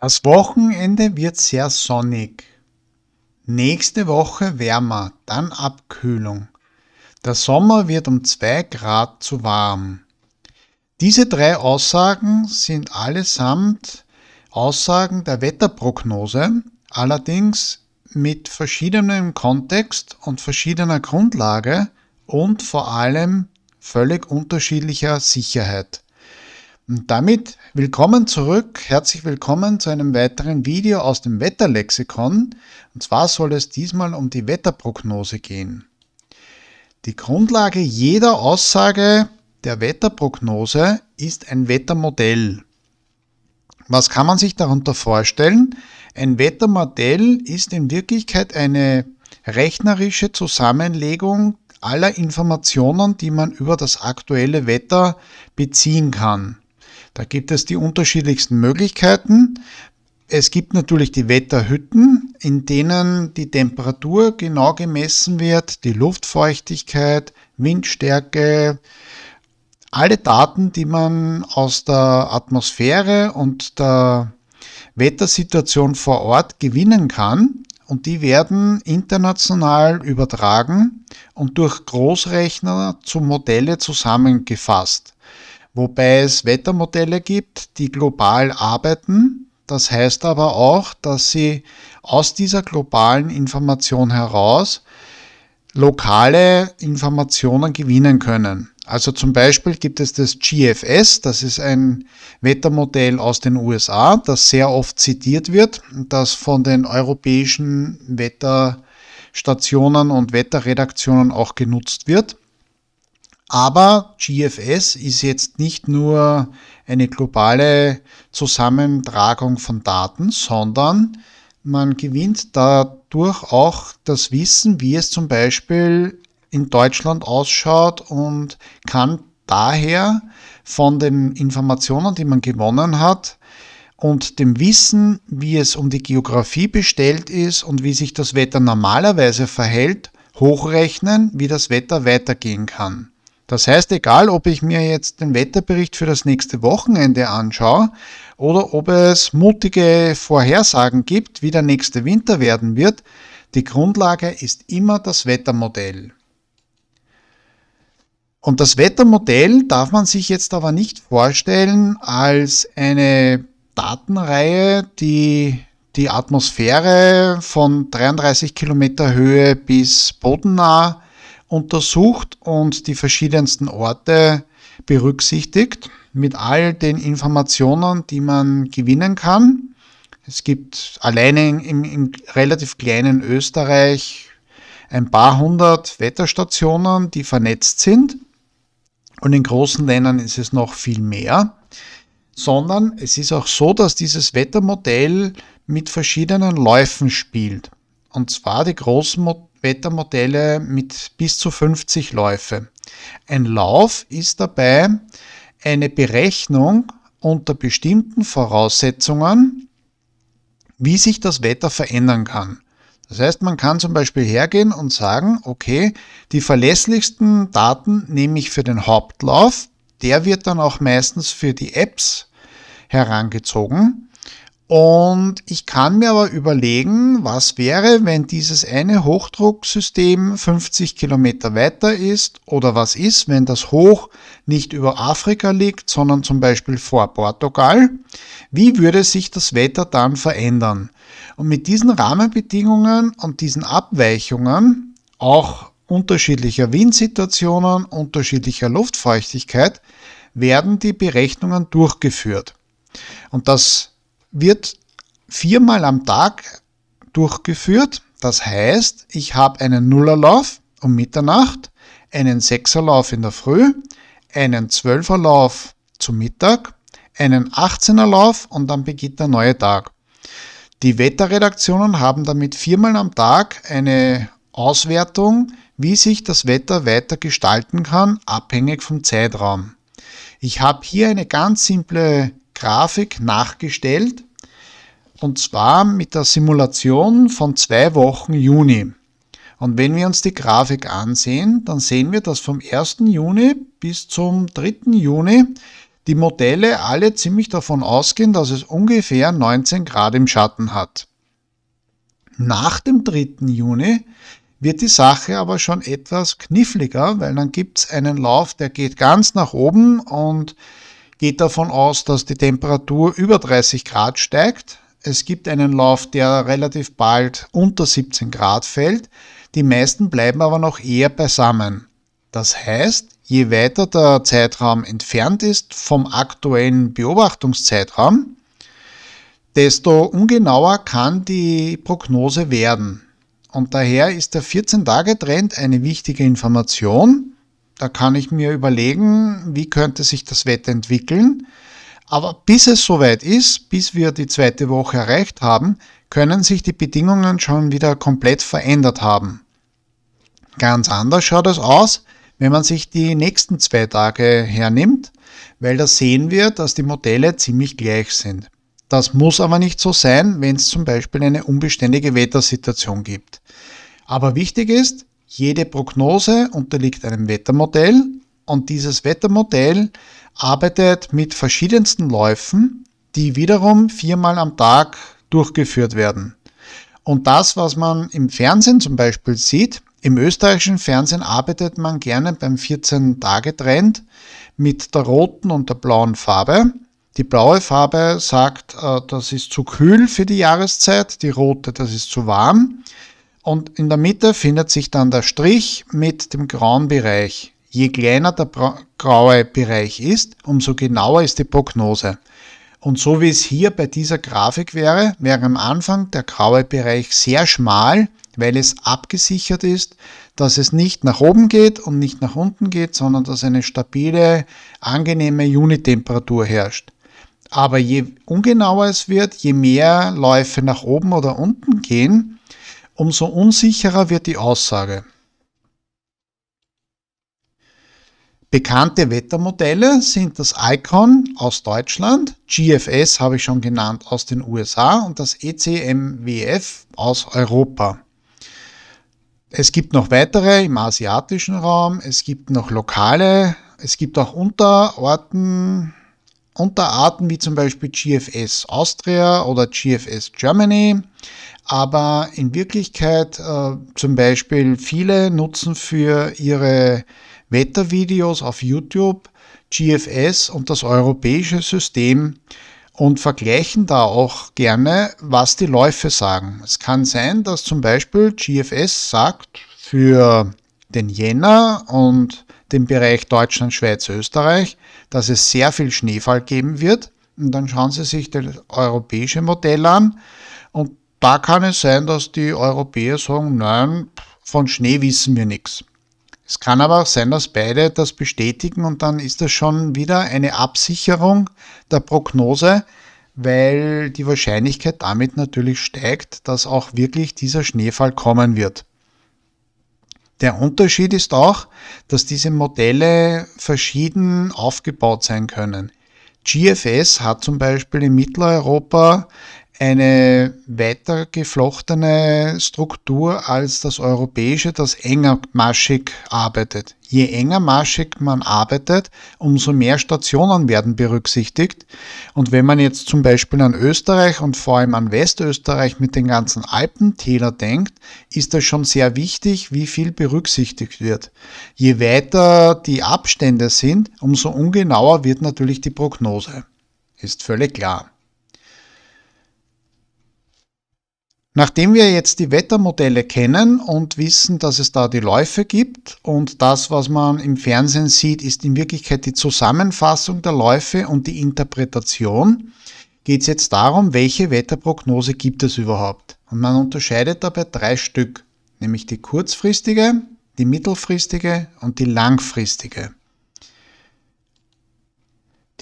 Das Wochenende wird sehr sonnig. Nächste Woche wärmer, dann Abkühlung. Der Sommer wird um 2 Grad zu warm. Diese drei Aussagen sind allesamt Aussagen der Wetterprognose, allerdings mit verschiedenem Kontext und verschiedener Grundlage und vor allem völlig unterschiedlicher Sicherheit. Und damit willkommen zurück, herzlich willkommen zu einem weiteren Video aus dem Wetterlexikon. Und zwar soll es diesmal um die Wetterprognose gehen. Die Grundlage jeder Aussage der Wetterprognose ist ein Wettermodell. Was kann man sich darunter vorstellen? Ein Wettermodell ist in Wirklichkeit eine rechnerische Zusammenlegung aller Informationen, die man über das aktuelle Wetter beziehen kann. Da gibt es die unterschiedlichsten Möglichkeiten. Es gibt natürlich die Wetterhütten, in denen die Temperatur genau gemessen wird, die Luftfeuchtigkeit, Windstärke, alle Daten, die man aus der Atmosphäre und der Wettersituation vor Ort gewinnen kann. Und die werden international übertragen und durch Großrechner zu Modelle zusammengefasst wobei es Wettermodelle gibt, die global arbeiten. Das heißt aber auch, dass sie aus dieser globalen Information heraus lokale Informationen gewinnen können. Also zum Beispiel gibt es das GFS, das ist ein Wettermodell aus den USA, das sehr oft zitiert wird, das von den europäischen Wetterstationen und Wetterredaktionen auch genutzt wird. Aber GFS ist jetzt nicht nur eine globale Zusammentragung von Daten, sondern man gewinnt dadurch auch das Wissen, wie es zum Beispiel in Deutschland ausschaut und kann daher von den Informationen, die man gewonnen hat und dem Wissen, wie es um die Geografie bestellt ist und wie sich das Wetter normalerweise verhält, hochrechnen, wie das Wetter weitergehen kann. Das heißt, egal ob ich mir jetzt den Wetterbericht für das nächste Wochenende anschaue oder ob es mutige Vorhersagen gibt, wie der nächste Winter werden wird, die Grundlage ist immer das Wettermodell. Und das Wettermodell darf man sich jetzt aber nicht vorstellen als eine Datenreihe, die die Atmosphäre von 33 Kilometer Höhe bis bodennah untersucht und die verschiedensten Orte berücksichtigt mit all den Informationen, die man gewinnen kann. Es gibt allein im, im relativ kleinen Österreich ein paar hundert Wetterstationen, die vernetzt sind. Und in großen Ländern ist es noch viel mehr, sondern es ist auch so, dass dieses Wettermodell mit verschiedenen Läufen spielt. Und zwar die großen Wettermodelle mit bis zu 50 Läufe. Ein Lauf ist dabei eine Berechnung unter bestimmten Voraussetzungen, wie sich das Wetter verändern kann. Das heißt, man kann zum Beispiel hergehen und sagen, okay, die verlässlichsten Daten nehme ich für den Hauptlauf, der wird dann auch meistens für die Apps herangezogen und ich kann mir aber überlegen, was wäre, wenn dieses eine Hochdrucksystem 50 Kilometer weiter ist oder was ist, wenn das Hoch nicht über Afrika liegt, sondern zum Beispiel vor Portugal. Wie würde sich das Wetter dann verändern? Und mit diesen Rahmenbedingungen und diesen Abweichungen, auch unterschiedlicher Windsituationen, unterschiedlicher Luftfeuchtigkeit, werden die Berechnungen durchgeführt. Und das wird viermal am Tag durchgeführt. Das heißt, ich habe einen Nullerlauf um Mitternacht, einen Sechserlauf in der Früh, einen Zwölferlauf zu Mittag, einen 18erlauf und dann beginnt der neue Tag. Die Wetterredaktionen haben damit viermal am Tag eine Auswertung, wie sich das Wetter weiter gestalten kann, abhängig vom Zeitraum. Ich habe hier eine ganz simple Grafik nachgestellt und zwar mit der Simulation von zwei Wochen Juni. Und wenn wir uns die Grafik ansehen, dann sehen wir, dass vom 1. Juni bis zum 3. Juni die Modelle alle ziemlich davon ausgehen, dass es ungefähr 19 Grad im Schatten hat. Nach dem 3. Juni wird die Sache aber schon etwas kniffliger, weil dann gibt es einen Lauf, der geht ganz nach oben und geht davon aus, dass die Temperatur über 30 Grad steigt. Es gibt einen Lauf, der relativ bald unter 17 Grad fällt. Die meisten bleiben aber noch eher beisammen. Das heißt, je weiter der Zeitraum entfernt ist vom aktuellen Beobachtungszeitraum, desto ungenauer kann die Prognose werden. Und daher ist der 14-Tage-Trend eine wichtige Information, da kann ich mir überlegen, wie könnte sich das Wetter entwickeln. Aber bis es soweit ist, bis wir die zweite Woche erreicht haben, können sich die Bedingungen schon wieder komplett verändert haben. Ganz anders schaut es aus, wenn man sich die nächsten zwei Tage hernimmt, weil da sehen wir, dass die Modelle ziemlich gleich sind. Das muss aber nicht so sein, wenn es zum Beispiel eine unbeständige Wettersituation gibt. Aber wichtig ist, jede Prognose unterliegt einem Wettermodell und dieses Wettermodell arbeitet mit verschiedensten Läufen, die wiederum viermal am Tag durchgeführt werden. Und das, was man im Fernsehen zum Beispiel sieht, im österreichischen Fernsehen arbeitet man gerne beim 14-Tage-Trend mit der roten und der blauen Farbe. Die blaue Farbe sagt, äh, das ist zu kühl für die Jahreszeit, die rote, das ist zu warm. Und in der Mitte findet sich dann der Strich mit dem grauen Bereich. Je kleiner der graue Bereich ist, umso genauer ist die Prognose. Und so wie es hier bei dieser Grafik wäre, wäre am Anfang der graue Bereich sehr schmal, weil es abgesichert ist, dass es nicht nach oben geht und nicht nach unten geht, sondern dass eine stabile, angenehme Unitemperatur herrscht. Aber je ungenauer es wird, je mehr Läufe nach oben oder unten gehen, umso unsicherer wird die Aussage. Bekannte Wettermodelle sind das ICON aus Deutschland, GFS habe ich schon genannt aus den USA und das ECMWF aus Europa. Es gibt noch weitere im asiatischen Raum, es gibt noch lokale, es gibt auch Unterorten, Unterarten wie zum Beispiel GFS Austria oder GFS Germany aber in Wirklichkeit äh, zum Beispiel viele nutzen für ihre Wettervideos auf YouTube GFS und das europäische System und vergleichen da auch gerne, was die Läufe sagen. Es kann sein, dass zum Beispiel GFS sagt für den Jänner und den Bereich Deutschland, Schweiz, Österreich, dass es sehr viel Schneefall geben wird. Und dann schauen Sie sich das europäische Modell an und da kann es sein, dass die Europäer sagen, nein, von Schnee wissen wir nichts. Es kann aber auch sein, dass beide das bestätigen und dann ist das schon wieder eine Absicherung der Prognose, weil die Wahrscheinlichkeit damit natürlich steigt, dass auch wirklich dieser Schneefall kommen wird. Der Unterschied ist auch, dass diese Modelle verschieden aufgebaut sein können. GFS hat zum Beispiel in Mitteleuropa eine weiter geflochtene Struktur als das europäische, das engermaschig arbeitet. Je engermaschig man arbeitet, umso mehr Stationen werden berücksichtigt. Und wenn man jetzt zum Beispiel an Österreich und vor allem an Westösterreich mit den ganzen Alpentäler denkt, ist das schon sehr wichtig, wie viel berücksichtigt wird. Je weiter die Abstände sind, umso ungenauer wird natürlich die Prognose. Ist völlig klar. Nachdem wir jetzt die Wettermodelle kennen und wissen, dass es da die Läufe gibt und das, was man im Fernsehen sieht, ist in Wirklichkeit die Zusammenfassung der Läufe und die Interpretation, geht es jetzt darum, welche Wetterprognose gibt es überhaupt. Und man unterscheidet dabei drei Stück, nämlich die kurzfristige, die mittelfristige und die langfristige.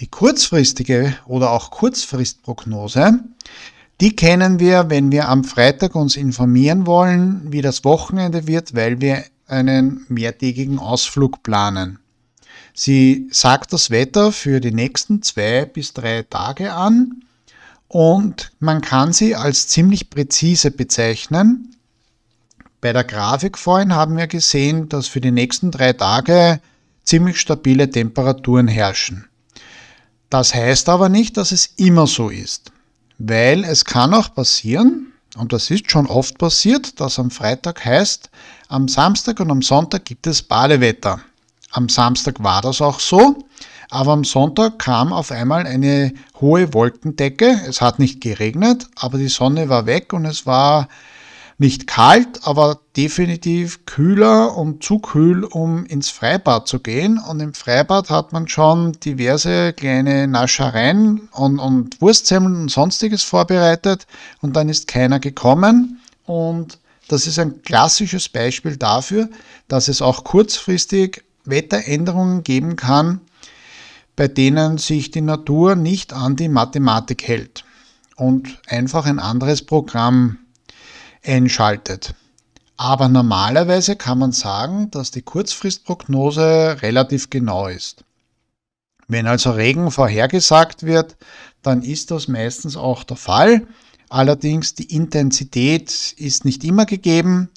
Die kurzfristige oder auch Kurzfristprognose die kennen wir, wenn wir am Freitag uns informieren wollen, wie das Wochenende wird, weil wir einen mehrtägigen Ausflug planen. Sie sagt das Wetter für die nächsten zwei bis drei Tage an und man kann sie als ziemlich präzise bezeichnen. Bei der Grafik vorhin haben wir gesehen, dass für die nächsten drei Tage ziemlich stabile Temperaturen herrschen. Das heißt aber nicht, dass es immer so ist weil es kann auch passieren, und das ist schon oft passiert, dass am Freitag heißt, am Samstag und am Sonntag gibt es Badewetter. Am Samstag war das auch so, aber am Sonntag kam auf einmal eine hohe Wolkendecke. Es hat nicht geregnet, aber die Sonne war weg und es war nicht kalt, aber definitiv kühler und zu kühl, um ins Freibad zu gehen. Und im Freibad hat man schon diverse kleine Naschereien und, und Wurstsemmeln und sonstiges vorbereitet. Und dann ist keiner gekommen. Und das ist ein klassisches Beispiel dafür, dass es auch kurzfristig Wetteränderungen geben kann, bei denen sich die Natur nicht an die Mathematik hält und einfach ein anderes Programm einschaltet. Aber normalerweise kann man sagen, dass die Kurzfristprognose relativ genau ist. Wenn also Regen vorhergesagt wird, dann ist das meistens auch der Fall. Allerdings die Intensität ist nicht immer gegeben.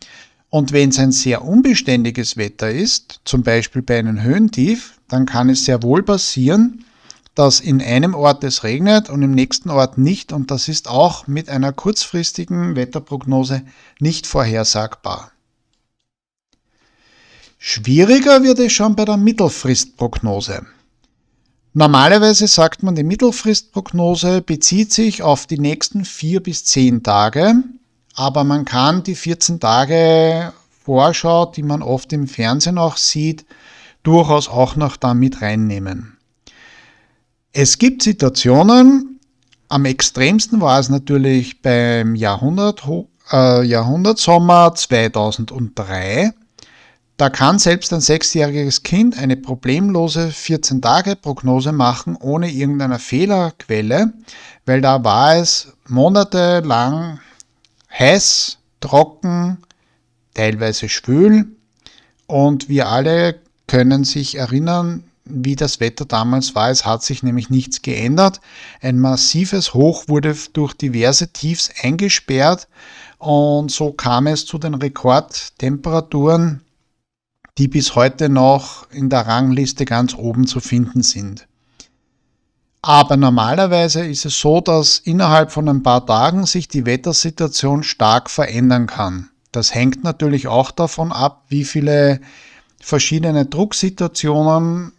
Und wenn es ein sehr unbeständiges Wetter ist, zum Beispiel bei einem Höhentief, dann kann es sehr wohl passieren, dass in einem Ort es regnet und im nächsten Ort nicht und das ist auch mit einer kurzfristigen Wetterprognose nicht vorhersagbar. Schwieriger wird es schon bei der Mittelfristprognose. Normalerweise sagt man, die Mittelfristprognose bezieht sich auf die nächsten vier bis zehn Tage, aber man kann die 14 Tage Vorschau, die man oft im Fernsehen auch sieht, durchaus auch noch damit reinnehmen. Es gibt Situationen, am extremsten war es natürlich beim Jahrhundert, äh, Jahrhundertsommer 2003. Da kann selbst ein sechsjähriges Kind eine problemlose 14-Tage-Prognose machen ohne irgendeiner Fehlerquelle, weil da war es monatelang heiß, trocken, teilweise schwül und wir alle können sich erinnern, wie das Wetter damals war. Es hat sich nämlich nichts geändert. Ein massives Hoch wurde durch diverse Tiefs eingesperrt und so kam es zu den Rekordtemperaturen, die bis heute noch in der Rangliste ganz oben zu finden sind. Aber normalerweise ist es so, dass innerhalb von ein paar Tagen sich die Wettersituation stark verändern kann. Das hängt natürlich auch davon ab, wie viele verschiedene Drucksituationen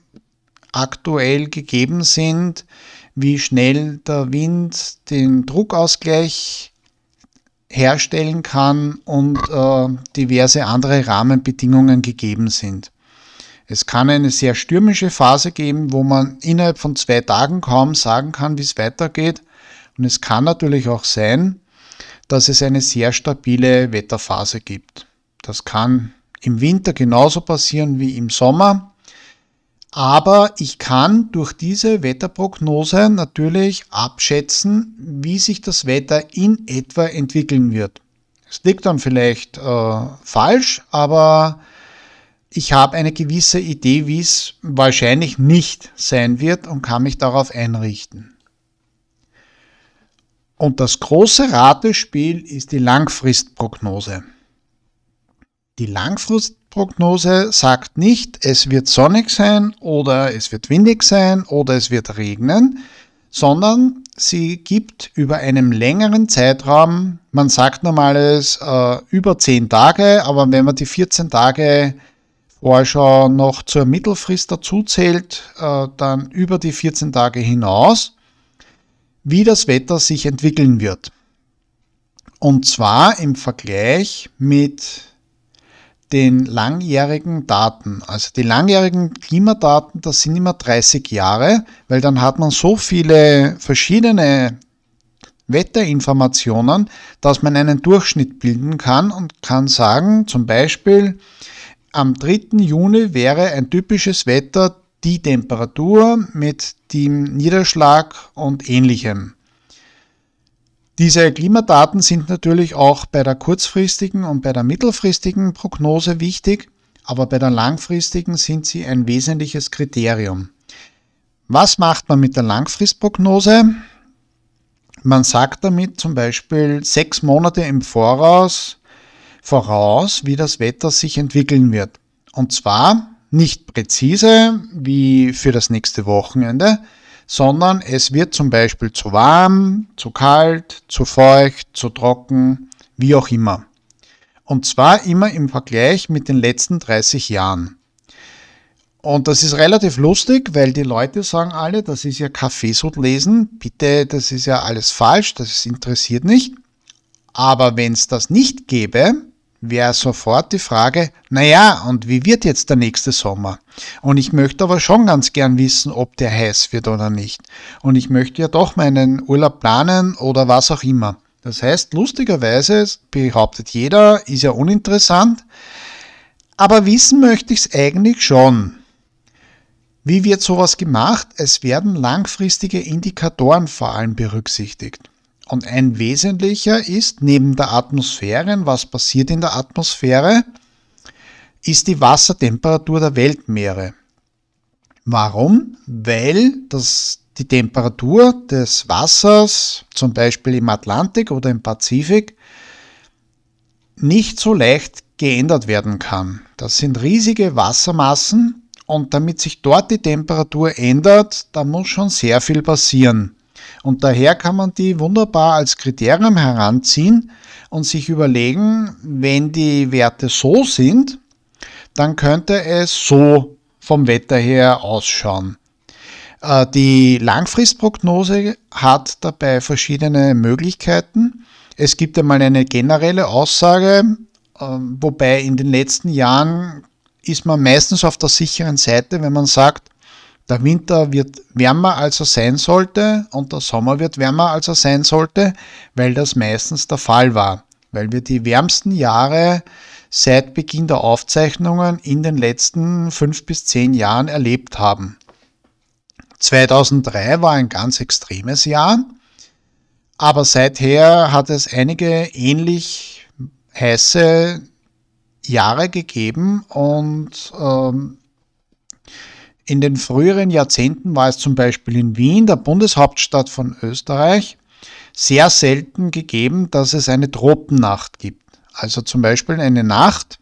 aktuell gegeben sind, wie schnell der Wind den Druckausgleich herstellen kann und äh, diverse andere Rahmenbedingungen gegeben sind. Es kann eine sehr stürmische Phase geben, wo man innerhalb von zwei Tagen kaum sagen kann, wie es weitergeht. Und es kann natürlich auch sein, dass es eine sehr stabile Wetterphase gibt. Das kann im Winter genauso passieren wie im Sommer. Aber ich kann durch diese Wetterprognose natürlich abschätzen, wie sich das Wetter in etwa entwickeln wird. Es liegt dann vielleicht äh, falsch, aber ich habe eine gewisse Idee, wie es wahrscheinlich nicht sein wird und kann mich darauf einrichten. Und das große Ratespiel ist die Langfristprognose. Die Langfristprognose Wetterprognose sagt nicht, es wird sonnig sein oder es wird windig sein oder es wird regnen, sondern sie gibt über einen längeren Zeitraum, man sagt normales äh, über 10 Tage, aber wenn man die 14 Tage Vorschau noch zur Mittelfrist dazu zählt, äh, dann über die 14 Tage hinaus, wie das Wetter sich entwickeln wird. Und zwar im Vergleich mit den langjährigen Daten. Also die langjährigen Klimadaten, das sind immer 30 Jahre, weil dann hat man so viele verschiedene Wetterinformationen, dass man einen Durchschnitt bilden kann und kann sagen, zum Beispiel, am 3. Juni wäre ein typisches Wetter die Temperatur mit dem Niederschlag und ähnlichem. Diese Klimadaten sind natürlich auch bei der kurzfristigen und bei der mittelfristigen Prognose wichtig, aber bei der langfristigen sind sie ein wesentliches Kriterium. Was macht man mit der Langfristprognose? Man sagt damit zum Beispiel sechs Monate im Voraus voraus, wie das Wetter sich entwickeln wird. Und zwar nicht präzise wie für das nächste Wochenende, sondern es wird zum Beispiel zu warm, zu kalt, zu feucht, zu trocken, wie auch immer. Und zwar immer im Vergleich mit den letzten 30 Jahren. Und das ist relativ lustig, weil die Leute sagen alle, das ist ja Kaffeesud lesen, bitte, das ist ja alles falsch, das interessiert nicht. Aber wenn es das nicht gäbe, wäre sofort die Frage, naja, und wie wird jetzt der nächste Sommer? Und ich möchte aber schon ganz gern wissen, ob der heiß wird oder nicht. Und ich möchte ja doch meinen Urlaub planen oder was auch immer. Das heißt, lustigerweise behauptet jeder, ist ja uninteressant, aber wissen möchte ich es eigentlich schon. Wie wird sowas gemacht? Es werden langfristige Indikatoren vor allem berücksichtigt. Und ein wesentlicher ist, neben der Atmosphäre, was passiert in der Atmosphäre, ist die Wassertemperatur der Weltmeere. Warum? Weil das, die Temperatur des Wassers, zum Beispiel im Atlantik oder im Pazifik, nicht so leicht geändert werden kann. Das sind riesige Wassermassen und damit sich dort die Temperatur ändert, da muss schon sehr viel passieren. Und daher kann man die wunderbar als Kriterium heranziehen und sich überlegen, wenn die Werte so sind, dann könnte es so vom Wetter her ausschauen. Äh, die Langfristprognose hat dabei verschiedene Möglichkeiten. Es gibt einmal eine generelle Aussage, ähm, wobei in den letzten Jahren ist man meistens auf der sicheren Seite, wenn man sagt, der Winter wird wärmer, als er sein sollte, und der Sommer wird wärmer, als er sein sollte, weil das meistens der Fall war, weil wir die wärmsten Jahre seit Beginn der Aufzeichnungen in den letzten fünf bis zehn Jahren erlebt haben. 2003 war ein ganz extremes Jahr, aber seither hat es einige ähnlich heiße Jahre gegeben und ähm, in den früheren Jahrzehnten war es zum Beispiel in Wien, der Bundeshauptstadt von Österreich, sehr selten gegeben, dass es eine Tropennacht gibt. Also zum Beispiel eine Nacht,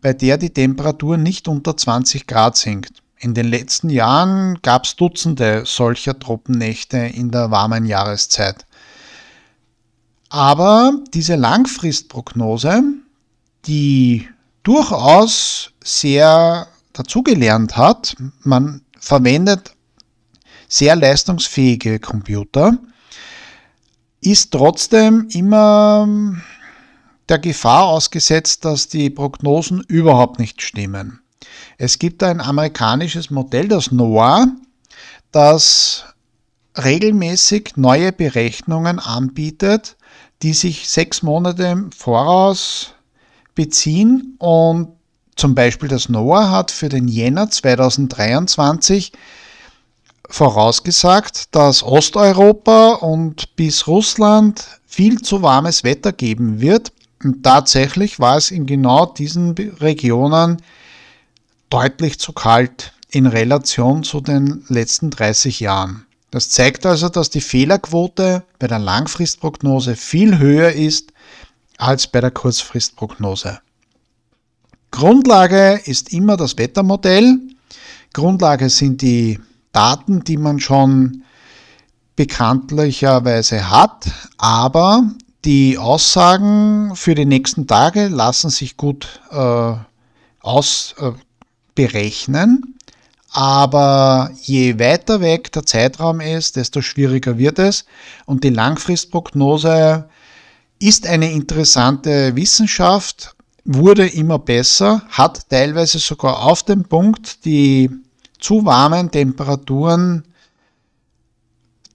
bei der die Temperatur nicht unter 20 Grad sinkt. In den letzten Jahren gab es Dutzende solcher Tropennächte in der warmen Jahreszeit. Aber diese Langfristprognose, die durchaus sehr dazugelernt hat, man verwendet sehr leistungsfähige Computer, ist trotzdem immer ähm, der Gefahr ausgesetzt, dass die Prognosen überhaupt nicht stimmen. Es gibt ein amerikanisches Modell, das NOAA, das regelmäßig neue Berechnungen anbietet, die sich sechs Monate im Voraus beziehen und zum Beispiel das NOAA hat für den Jänner 2023 vorausgesagt, dass Osteuropa und bis Russland viel zu warmes Wetter geben wird. Und tatsächlich war es in genau diesen Regionen deutlich zu kalt in Relation zu den letzten 30 Jahren. Das zeigt also, dass die Fehlerquote bei der Langfristprognose viel höher ist als bei der Kurzfristprognose. Grundlage ist immer das Wettermodell. Grundlage sind die Daten, die man schon bekanntlicherweise hat, aber die Aussagen für die nächsten Tage lassen sich gut äh, ausberechnen, äh, aber je weiter weg der Zeitraum ist, desto schwieriger wird es und die Langfristprognose ist eine interessante Wissenschaft, wurde immer besser, hat teilweise sogar auf dem Punkt die zu warmen Temperaturen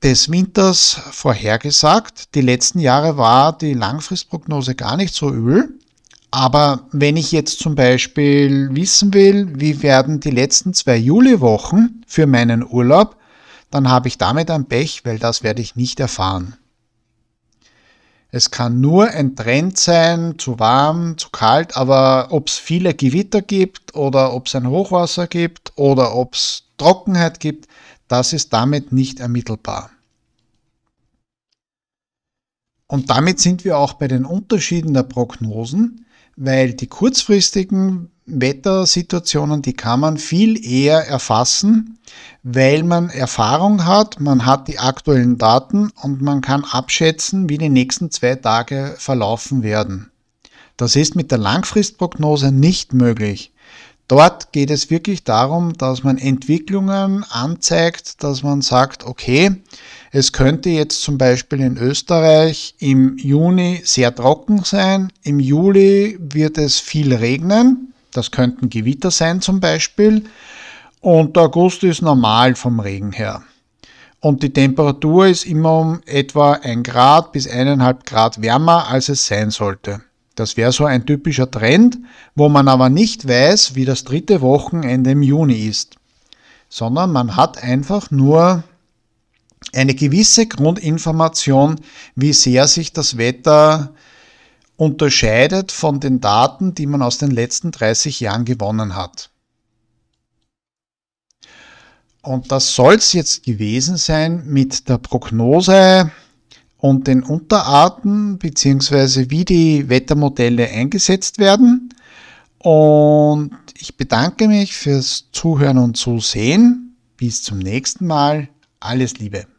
des Winters vorhergesagt. Die letzten Jahre war die Langfristprognose gar nicht so übel. Aber wenn ich jetzt zum Beispiel wissen will, wie werden die letzten zwei Juliwochen für meinen Urlaub, dann habe ich damit ein Pech, weil das werde ich nicht erfahren. Es kann nur ein Trend sein, zu warm, zu kalt, aber ob es viele Gewitter gibt oder ob es ein Hochwasser gibt oder ob es Trockenheit gibt, das ist damit nicht ermittelbar. Und damit sind wir auch bei den Unterschieden der Prognosen weil die kurzfristigen Wettersituationen, die kann man viel eher erfassen, weil man Erfahrung hat, man hat die aktuellen Daten und man kann abschätzen, wie die nächsten zwei Tage verlaufen werden. Das ist mit der Langfristprognose nicht möglich. Dort geht es wirklich darum, dass man Entwicklungen anzeigt, dass man sagt, okay, es könnte jetzt zum Beispiel in Österreich im Juni sehr trocken sein, im Juli wird es viel regnen, das könnten Gewitter sein zum Beispiel, und August ist normal vom Regen her. Und die Temperatur ist immer um etwa ein Grad bis eineinhalb Grad wärmer, als es sein sollte. Das wäre so ein typischer Trend, wo man aber nicht weiß, wie das dritte Wochenende im Juni ist, sondern man hat einfach nur eine gewisse Grundinformation, wie sehr sich das Wetter unterscheidet von den Daten, die man aus den letzten 30 Jahren gewonnen hat. Und das soll es jetzt gewesen sein mit der Prognose und den Unterarten beziehungsweise wie die Wettermodelle eingesetzt werden. Und ich bedanke mich fürs Zuhören und Zusehen. Bis zum nächsten Mal. Alles Liebe.